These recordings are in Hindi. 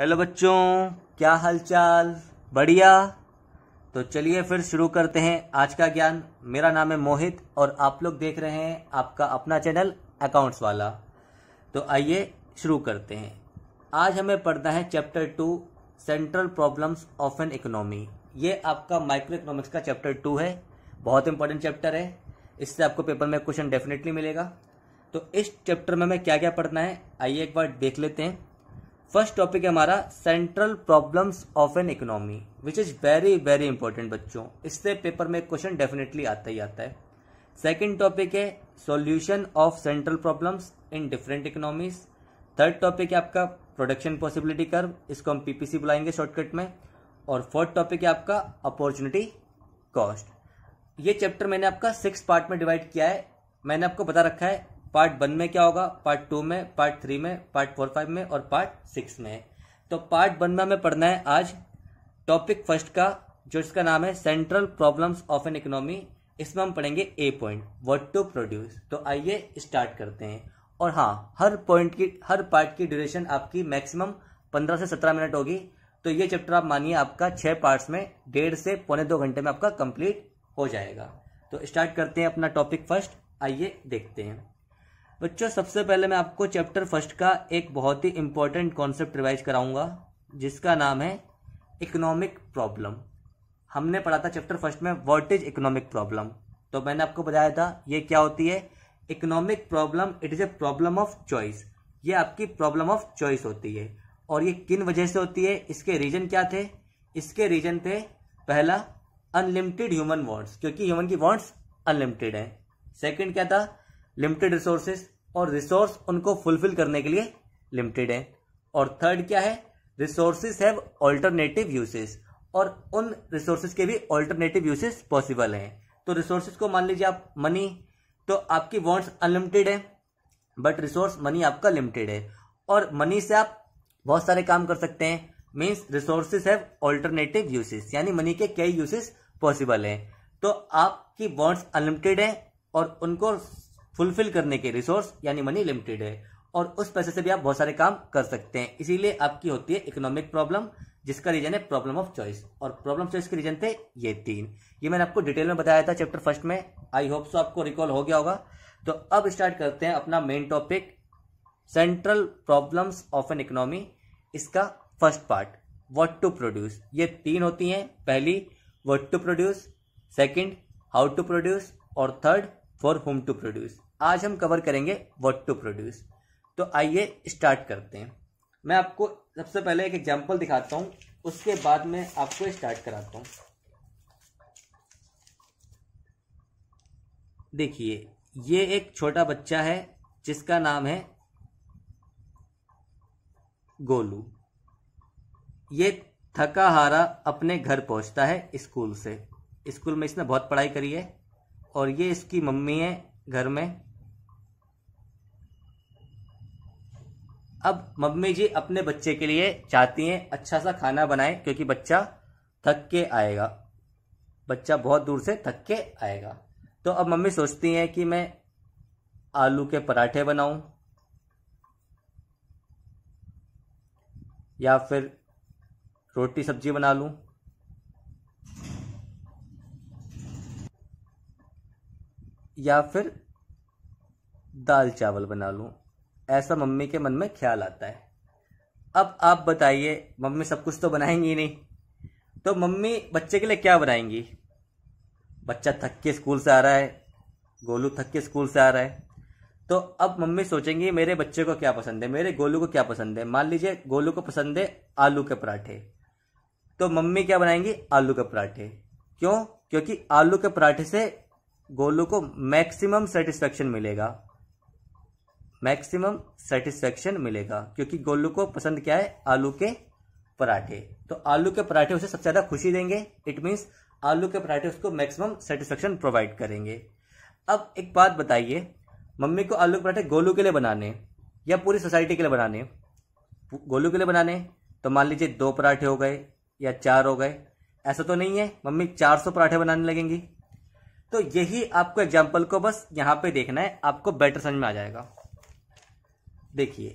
हेलो बच्चों क्या हालचाल बढ़िया तो चलिए फिर शुरू करते हैं आज का ज्ञान मेरा नाम है मोहित और आप लोग देख रहे हैं आपका अपना चैनल अकाउंट्स वाला तो आइए शुरू करते हैं आज हमें पढ़ना है chapter two central problems of an economy ये आपका माइक्रो इकोनॉमिक्स का चैप्टर टू है बहुत इंपॉर्टेंट चैप्टर है इससे आपको पेपर में क्वेश्चन डेफिनेटली मिलेगा तो इस चैप्टर में हमें क्या क्या पढ़ना है आइए एक बार देख लेते हैं फर्स्ट टॉपिक है हमारा central problems of an economy which is very very important बच्चों इससे पेपर में क्वेश्चन डेफिनेटली आता ही आता है सेकेंड टॉपिक है solution of central problems in different economies third topic है आपका प्रोडक्शन पॉसिबिलिटी कर्व इसको हम पीपीसी बुलाएंगे शॉर्टकट में और फोर्थ टॉपिक है आपका अपॉर्चुनिटी कॉस्ट ये चैप्टर मैंने आपका सिक्स पार्ट में डिवाइड किया है मैंने आपको बता रखा है पार्ट वन में क्या होगा पार्ट टू में पार्ट थ्री में पार्ट फोर फाइव में और पार्ट सिक्स में तो पार्ट वन में हमें पढ़ना है आज टॉपिक फर्स्ट का जो इसका नाम है central problems of an economy इसमें हम पढ़ेंगे a point what to produce तो आइए स्टार्ट करते हैं और हाँ हर पॉइंट की हर पार्ट की ड्यूरेशन आपकी मैक्सिमम पंद्रह से सत्रह मिनट होगी तो ये चैप्टर आप मानिए आपका छः पार्ट्स में डेढ़ से पौने दो घंटे में आपका कंप्लीट हो जाएगा तो स्टार्ट करते हैं अपना टॉपिक फर्स्ट आइए देखते हैं बच्चों सबसे पहले मैं आपको चैप्टर फर्स्ट का एक बहुत ही इंपॉर्टेंट कॉन्सेप्ट रिवाइज कराऊंगा जिसका नाम है इकोनॉमिक प्रॉब्लम हमने पढ़ा था चैप्टर फर्स्ट में वॉट इज इकोनॉमिक प्रॉब्लम तो मैंने आपको बताया था ये क्या होती है economic problem it is a problem of choice ये आपकी प्रॉब्लम ऑफ चॉइस होती है और ये किन वजह से होती है इसके रीजन क्या थे इसके रीजन थे पहला अनलिमिटेड ह्यूमन वॉन्ट्स क्योंकि ह्यूमन की वॉन्ट्स अनलिमिटेड है सेकेंड क्या था लिमिटेड रिसोर्सेज और रिसोर्स उनको फुलफिल करने के लिए लिमिटेड है और थर्ड क्या है रिसोर्सेज हैव ऑल्टरनेटिव यूसेज और उन रिसोर्सेज के भी ऑल्टरनेटिव यूसेज पॉसिबल हैं तो रिसोर्सेज को मान लीजिए आप मनी तो आपकी वॉन्ट्स अनलिमिटेड है बट रिसोर्स मनी आपका लिमिटेड है और मनी से आप बहुत सारे काम कर सकते हैं means resources have alternative uses यानी मनी के कई यूसेस पॉसिबल हैं तो आपकी वॉन्ट्स अनलिमिटेड हैं और उनको फुलफिल करने के रिसोर्स यानी मनी लिमिटेड है और उस पैसे से भी आप बहुत सारे काम कर सकते हैं इसीलिए आपकी होती है इकोनॉमिक प्रॉब्लम जिसका रीजन है प्रॉब्लम ऑफ चॉइस और प्रॉब्लम चॉइस के रीजन थे ये तीन ये मैंने आपको डिटेल में बताया था चैप्टर फर्स्ट में आई होप सो आपको रिकॉल हो गया होगा तो अब स्टार्ट करते हैं अपना main topic central problems of an economy इसका first part what to produce ये तीन होती हैं पहली what to produce second how to produce और third for whom to produce आज हम कवर करेंगे वट टू प्रोड्यूस तो आइए स्टार्ट करते हैं मैं आपको सबसे पहले एक एग्जाम्पल दिखाता हूँ उसके बाद में आपको स्टार्ट कराता हूँ देखिए ये एक छोटा बच्चा है जिसका नाम है गोलू ये थका हारा अपने घर पहुंचता है स्कूल से स्कूल में इसने बहुत पढ़ाई करी है और ये इसकी मम्मी है घर में अब मम्मी जी अपने बच्चे के लिए चाहती हैं अच्छा सा खाना बनाएं क्योंकि बच्चा थक के आएगा बच्चा बहुत दूर से थक के आएगा तो अब मम्मी सोचती हैं कि मैं आलू के पराठे बनाऊं या फिर रोटी सब्जी बना लूं या फिर दाल चावल बना लूं ऐसा मम्मी के मन में ख्याल आता है अब आप बताइए मम्मी सब कुछ तो बनाएंगी नहीं तो मम्मी बच्चे के लिए क्या बनाएंगी बच्चा थक के स्कूल से आ रहा है गोलू थक के स्कूल से आ रहा है तो अब मम्मी सोचेंगी मेरे बच्चे को क्या पसंद है मेरे गोलू को क्या पसंद है मान लीजिए गोलू को पसंद है आलू के पराठे तो मम्मी क्या बनाएंगी आलू के पराठे क्यों क्योंकि आलू के पराठे से गोलू को मैक्सिमम सेटिस्फेक्शन मिलेगा मैक्सिमम सेटिस्फेक्शन मिलेगा क्योंकि गोलू को पसंद क्या है आलू के पराठे तो आलू के पराठे उसे सबसे ज़्यादा खुशी देंगे इट मीन्स आलू के पराठे उसको मैक्सिमम सेटिस्फेक्शन प्रोवाइड करेंगे अब एक बात बताइए मम्मी को आलू के पराठे गोलू के लिए बनाने या पूरी सोसाइटी के लिए बनाने गोलू के लिए बनाने तो मान लीजिए दो पराठे हो गए या चार हो गए ऐसा तो नहीं है मम्मी चार सौ पराठे बनाने लगेंगी तो यही आपको एग्जाम्पल को बस यहाँ पे देखना है आपको बेटर समझ में आ जाएगा देखिए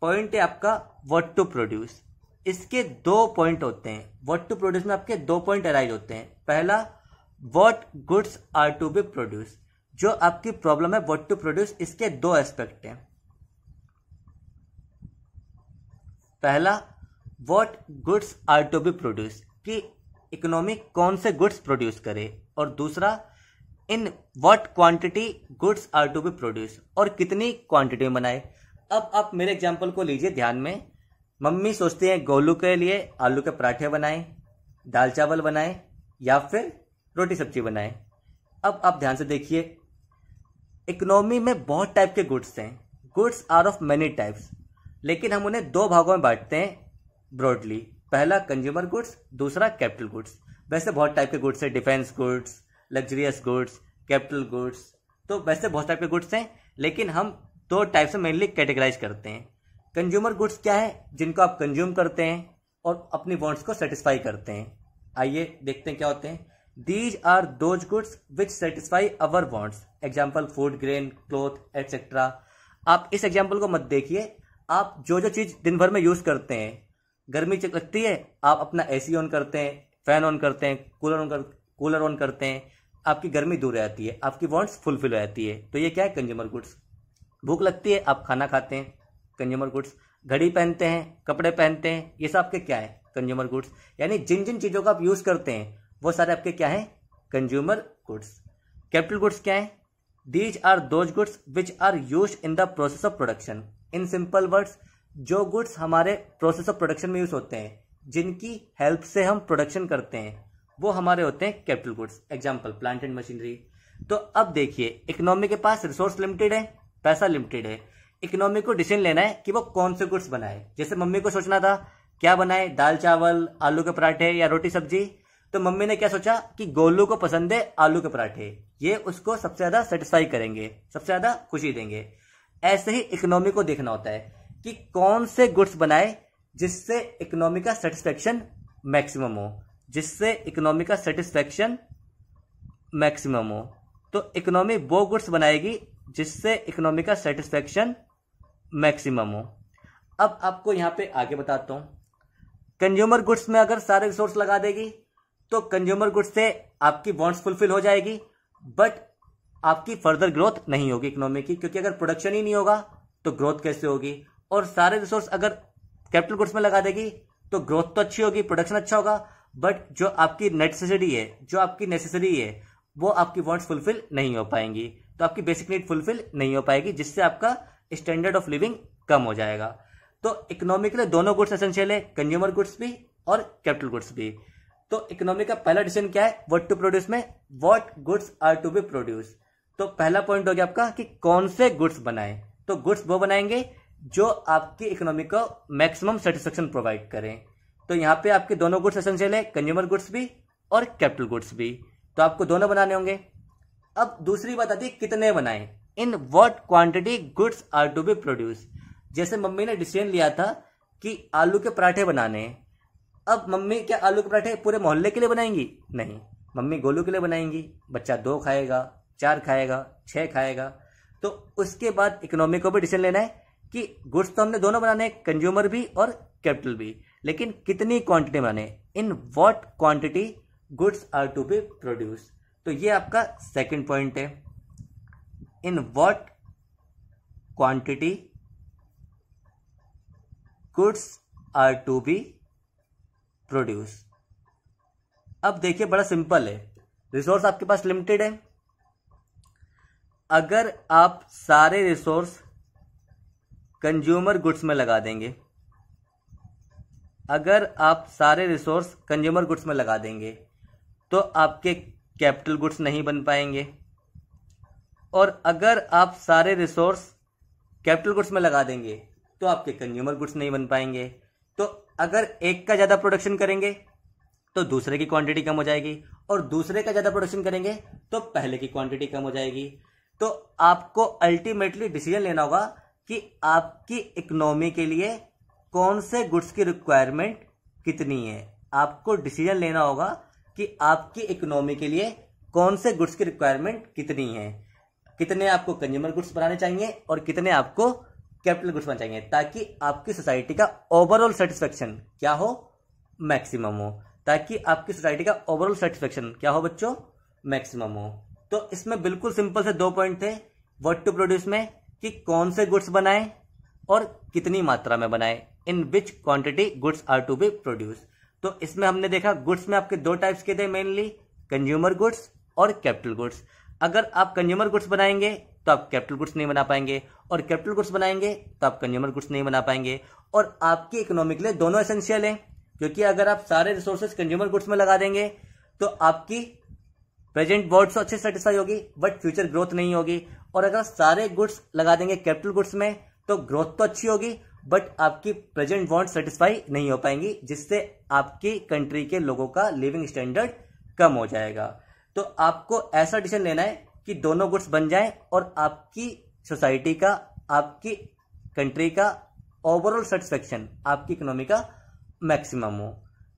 पॉइंट है आपका वट टू प्रोड्यूस इसके दो पॉइंट होते हैं वट टू प्रोड्यूस में आपके दो पॉइंट अराइज होते हैं पहला what goods are to be produce जो आपकी प्रॉब्लम है व्हाट टू प्रोड्यूस इसके दो एस्पेक्ट हैं पहला what goods are to be produce कि इकोनॉमी कौन से गुड्स प्रोड्यूस करे और दूसरा in what quantity goods are to be produce और कितनी क्वांटिटी में बनाए अब आप मेरे एग्जाम्पल को लीजिए ध्यान में मम्मी सोचती हैं गोलू के लिए आलू के पराठे बनाए दाल चावल बनाए या फिर रोटी सब्जी बनाए अब आप ध्यान से देखिए इकोनॉमी में बहुत टाइप के गुड्स हैं goods are of many types लेकिन हम उन्हें दो भागों में बांटते हैं ब्रॉडली पहला कंज्यूमर गुड्स दूसरा कैपिटल गुड्स वैसे बहुत टाइप के गुड्स हैं defence goods luxurious goods capital goods तो वैसे बहुत टाइप के गुड्स हैं लेकिन हम दो टाइप से मेनली कैटेगराइज करते हैं कंज्यूमर गुड्स क्या है जिनको आप कंज्यूम करते हैं और अपनी वॉन्ट्स को सेटिस्फाई करते हैं आइए देखते हैं क्या होते हैं these are those goods which satisfy our wants example food grain cloth etcetera आप इस एग्जाम्पल को मत देखिए आप जो जो चीज़ दिन भर में यूज़ करते हैं गर्मी लगती है आप अपना ए ऑन करते हैं फैन ऑन करते हैं कूलर ऑन कर कूलर ऑन करते हैं आपकी गर्मी दूर रहती है आपकी वॉन्ट्स फुलफिल हो जाती है तो ये क्या है कंज्यूमर गुड्स भूख लगती है आप खाना खाते हैं कंज्यूमर गुड्स घड़ी पहनते हैं कपड़े पहनते हैं ये सब आपके क्या है कंज्यूमर गुड्स यानी जिन जिन चीज़ों का आप यूज़ करते हैं वो सारे आपके क्या हैं कंज्यूमर गुड्स कैपिटल गुड्स क्या है these are those goods which are use in the process of production in simple words जो गुड्स हमारे प्रोसेस ऑफ प्रोडक्शन में यूज होते हैं जिनकी हेल्प से हम प्रोडक्शन करते हैं वो हमारे होते हैं capital goods example plant and machinery तो अब देखिए इकोनॉमी के पास रिसोर्स लिमिटेड है पैसा लिमिटेड है इकोनॉमी को डिसीजन लेना है कि वो कौन से गुड्स बनाए जैसे मम्मी को सोचना था क्या बनाए दाल चावल आलू के पराठे या रोटी सब्जी तो मम्मी ने क्या सोचा कि गोलू को पसंद है आलू के पराठे ये उसको सबसे ज्यादा सेटिस्फाई करेंगे सबसे ज्यादा खुशी देंगे ऐसे ही इकोनॉमी को देखना होता है कि कौन से गुड्स बनाए जिससे इकोनॉमी का सेटिस्फेक्शन मैक्सिमम हो जिससे इकोनॉमी का सेटिस्फेक्शन मैक्सिमम हो तो इकोनॉमी वो गुड्स बनाएगी जिससे इकोनॉमी का सेटिस्फेक्शन मैक्सिमम हो अब आपको यहां पे आगे बताता हूं कंज्यूमर गुड्स में अगर सारे रिसोर्स लगा देगी तो कंज्यूमर गुड्स से आपकी बॉन्ड्स फुलफिल हो जाएगी बट आपकी फर्दर ग्रोथ नहीं होगी इकोनॉमी की क्योंकि अगर प्रोडक्शन ही नहीं होगा तो ग्रोथ कैसे होगी और सारे रिसोर्स अगर कैपिटल गुड्स में लगा देगी तो ग्रोथ तो अच्छी होगी प्रोडक्शन अच्छा होगा बट जो आपकी नेसेसिटी है जो आपकी नेसेसरी है वो आपकी वॉन्ट्स फुलफिल नहीं हो पाएंगी तो आपकी बेसिक नीड फुलफिल नहीं हो पाएगी जिससे आपका स्टैंडर्ड ऑफ लिविंग कम हो जाएगा तो इकोनॉमिकली दोनों गुड्स एसेंशियल है कंज्यूमर गुड्स भी और कैपिटल गुड्स भी तो इकोनॉमी का पहला डिसीजन क्या है व्हाट टू प्रोड्यूस में what goods are to be produce तो पहला पॉइंट हो गया आपका कि कौन से गुड्स बनाएं तो गुड्स वो बनाएंगे जो आपकी इकोनॉमी को मैक्सिमम सेटिस्फेक्शन प्रोवाइड करें तो यहां पे आपके दोनों गुड्स एसेंशियल है कंज्यूमर गुड्स भी और कैपिटल गुड्स भी तो आपको दोनों बनाने होंगे अब दूसरी बात आती है कितने बनाए in what quantity goods are to be produce जैसे मम्मी ने डिसीजन लिया था कि आलू के पराठे बनाने अब मम्मी क्या आलू के पराठे पूरे मोहल्ले के लिए बनाएंगी नहीं मम्मी गोलू के लिए बनाएंगी बच्चा दो खाएगा चार खाएगा छह खाएगा तो उसके बाद इकोनॉमी को भी डिसीजन लेना है कि गुड्स तो हमने दोनों बनाने हैं कंज्यूमर भी और कैपिटल भी लेकिन कितनी क्वांटिटी बनाने in what quantity goods are to be produce तो ये आपका सेकंड पॉइंट है in what quantity goods are to be produce अब देखिए बड़ा सिंपल है रिसोर्स आपके पास लिमिटेड है अगर आप सारे रिसोर्स कंज्यूमर गुड्स में लगा देंगे अगर आप सारे रिसोर्स कंज्यूमर गुड्स में लगा देंगे तो आपके कैपिटल गुड्स नहीं बन पाएंगे और अगर आप सारे रिसोर्स कैपिटल गुड्स में लगा देंगे तो आपके कंज्यूमर गुड्स नहीं बन पाएंगे तो अगर एक का ज़्यादा प्रोडक्शन करेंगे तो दूसरे की क्वांटिटी कम हो जाएगी और दूसरे का ज़्यादा प्रोडक्शन करेंगे तो पहले की क्वांटिटी कम हो जाएगी तो आपको अल्टीमेटली डिसीजन लेना होगा कि आपकी इकोनॉमी के लिए कौन से गुड्स की रिक्वायरमेंट कितनी है आपको डिसीजन लेना होगा कि आपकी इकोनॉमी के लिए कौन से गुड्स की रिक्वायरमेंट कितनी है कितने आपको कंज्यूमर गुड्स बनाने चाहिए और कितने आपको कैपिटल गुड्स बनाने चाहिए ताकि आपकी सोसाइटी का ओवरऑल सेटिस्फेक्शन क्या हो मैक्सिमम हो ताकि आपकी सोसाइटी का ओवरऑल सेटिस्फेक्शन क्या हो बच्चों मैक्सिमम हो तो इसमें बिल्कुल सिंपल से दो पॉइंट थे व्हाट टू प्रोड्यूस में कि कौन से गुड्स बनाए और कितनी मात्रा में बनाए in which quantity goods are to be produce तो इसमें हमने देखा गुड्स में आपके दो टाइप्स के थे मेनली कंज्यूमर गुड्स और कैपिटल गुड्स अगर आप कंज्यूमर गुड्स बनाएंगे तो आप कैपिटल गुड्स नहीं बना पाएंगे और कैपिटल गुड्स बनाएंगे तो आप कंज्यूमर गुड्स नहीं बना पाएंगे और आपकी इकोनॉमी के लिए दोनों एसेंशियल है क्योंकि अगर आप सारे रिसोर्सेज कंज्यूमर गुड्स में लगा देंगे तो आपकी प्रेजेंट से अच्छे सेटिस्फाई होगी बट फ्यूचर ग्रोथ नहीं होगी और अगर सारे गुड्स लगा देंगे कैपिटल गुड्स में तो ग्रोथ तो अच्छी होगी बट आपकी प्रेजेंट वांट सेटिस्फाई नहीं हो पाएंगी जिससे आपकी कंट्री के लोगों का लिविंग स्टैंडर्ड कम हो जाएगा तो आपको ऐसा डिसीजन लेना है कि दोनों गुड्स बन जाएं और आपकी सोसाइटी का आपकी कंट्री का ओवरऑल सेटिस्फेक्शन आपकी इकोनॉमी का मैक्सिमम हो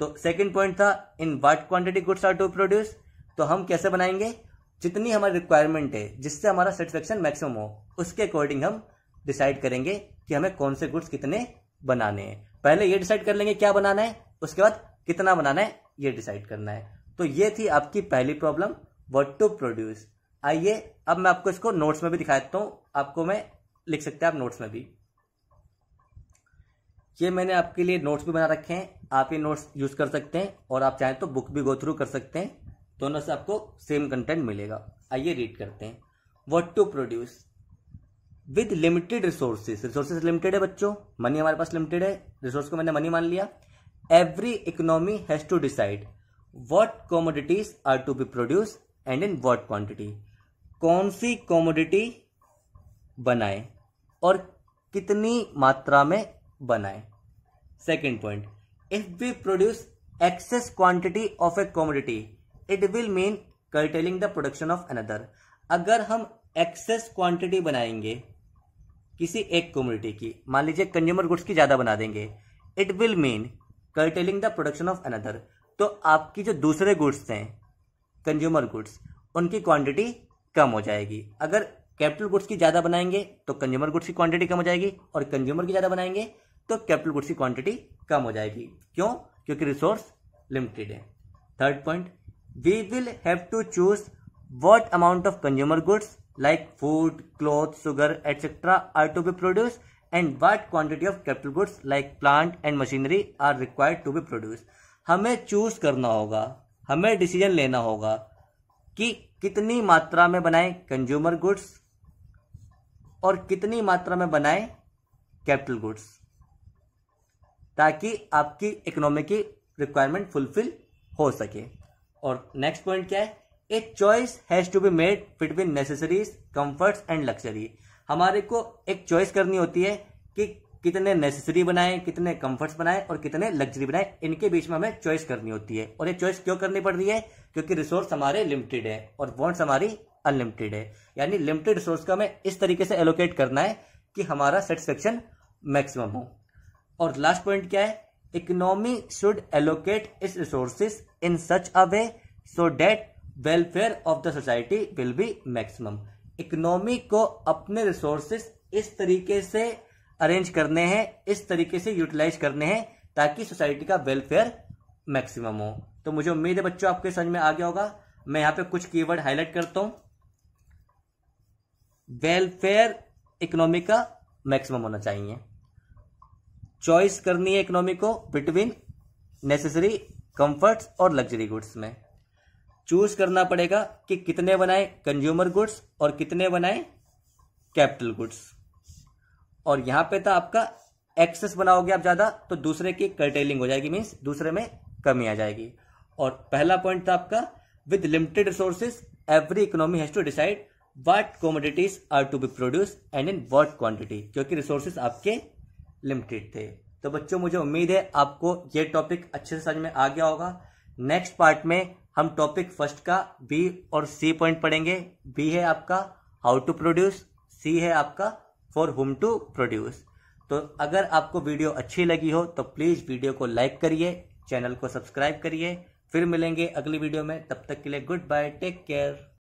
तो सेकेंड पॉइंट था in what quantity goods are to produce तो हम कैसे बनाएंगे जितनी हमारी रिक्वायरमेंट है जिससे हमारा सेटिस्फेक्शन मैक्सिमम हो उसके अकॉर्डिंग हम डिसाइड करेंगे कि हमें कौन से गुड्स कितने बनाने हैं पहले ये डिसाइड कर लेंगे क्या बनाना है उसके बाद कितना बनाना है ये डिसाइड करना है तो ये थी आपकी पहली प्रॉब्लम वट टू प्रोड्यूस आइए अब मैं आपको इसको नोट्स में भी दिखा देता हूं आपको मैं लिख सकते हैं आप नोट्स में भी ये मैंने आपके लिए नोट्स भी बना रखे हैं आप ये नोट्स यूज कर सकते हैं और आप चाहें तो बुक भी गो थ्रू कर सकते हैं दोनों से आपको सेम कंटेंट मिलेगा आइए रीड करते हैं what to produce with limited resources resources limited है बच्चों मनी हमारे पास लिमिटेड है रिसोर्स को मैंने मनी मान लिया every economy has to decide what commodities are to be produce and in what quantity कौन सी कॉमोडिटी बनाए और कितनी मात्रा में बनाए second point if we produce excess quantity of a commodity it will mean curtailing the production of another अगर हम एक्सेस क्वांटिटी बनाएंगे किसी एक कम्युनिटी की मान लीजिए कंज्यूमर गुड्स की ज़्यादा बना देंगे it will mean curtailing the production of another तो आपकी जो दूसरे गुड्स हैं कंज्यूमर गुड्स उनकी क्वांटिटी कम हो जाएगी अगर कैपिटल गुड्स की ज़्यादा बनाएंगे तो कंज्यूमर गुड्स की क्वांटिटी कम हो जाएगी और कंज्यूमर की ज़्यादा बनाएंगे तो कैपिटल गुड्स की क्वांटिटी कम हो जाएगी क्यों क्योंकि रिसोर्स लिमिटेड है third point we will have to choose what amount of consumer goods like food, clothes, sugar, etc. are to be produced and what quantity of capital goods like plant and machinery are required to be produced. हमें चूज करना होगा हमें डिसीजन लेना होगा कि कितनी मात्रा में बनाए कंज्यूमर गुड्स और कितनी मात्रा में बनाए कैपिटल गुड्स ताकि आपकी इकोनॉमी की रिक्वायरमेंट फुलफिल हो सके और नेक्स्ट पॉइंट क्या है a choice has to be made between necessaries comforts and luxury हमारे को एक चॉइस करनी होती है कि कितने नेसेसरी बनाए कितने कंफर्ट्स बनाए और कितने लग्जरी बनाए इनके बीच में हमें चॉइस करनी होती है और ये चॉइस क्यों करनी पड़ रही है क्योंकि रिसोर्स हमारे लिमिटेड है और वॉन्ट्स हमारी अनलिमिटेड है यानी लिमिटेड रिसोर्स का हमें इस तरीके से एलोकेट करना है कि हमारा सेटिस्फेक्शन मैक्सिमम हो और लास्ट पॉइंट क्या है economy should allocate its resources in such a way so that welfare of the society will be maximum economy को अपने रिसोर्सेस इस तरीके से अरेंज करने हैं इस तरीके से यूटिलाइज करने हैं ताकि सोसाइटी का वेलफेयर मैक्सिमम हो तो मुझे उम्मीद है बच्चों आपके समझ में आ गया होगा मैं यहां पे कुछ कीवर्ड हाईलाइट करता हूं वेलफेयर इकोनॉमी का मैक्सिमम होना चाहिए चॉइस करनी है इकोनॉमी को बिटवीन नेसेसरी कंफर्ट्स और लग्जरी गुड्स में चूज करना पड़ेगा कि कितने बनाए कंज्यूमर गुड्स और कितने बनाए कैपिटल गुड्स और यहां पे था तो आपका एक्सेस बनाओगे आप ज्यादा तो दूसरे की कर्टेलिंग हो जाएगी मीन्स दूसरे में कमी आ जाएगी और पहला पॉइंट था आपका with limited resources every economy has to decide what commodities are to be produce and in what quantity क्योंकि रिसोर्सेज आपके लिमिटेड थे तो बच्चों मुझे उम्मीद है आपको ये टॉपिक अच्छे से समझ में आ गया होगा नेक्स्ट पार्ट में हम टॉपिक फर्स्ट का बी और सी पॉइंट पढ़ेंगे बी है आपका हाउ टू प्रोड्यूस सी है आपका फॉर होम टू प्रोड्यूस तो अगर आपको वीडियो अच्छी लगी हो तो प्लीज़ वीडियो को लाइक करिए चैनल को सब्सक्राइब करिए फिर मिलेंगे अगली वीडियो में तब तक के लिए गुड बाय टेक केयर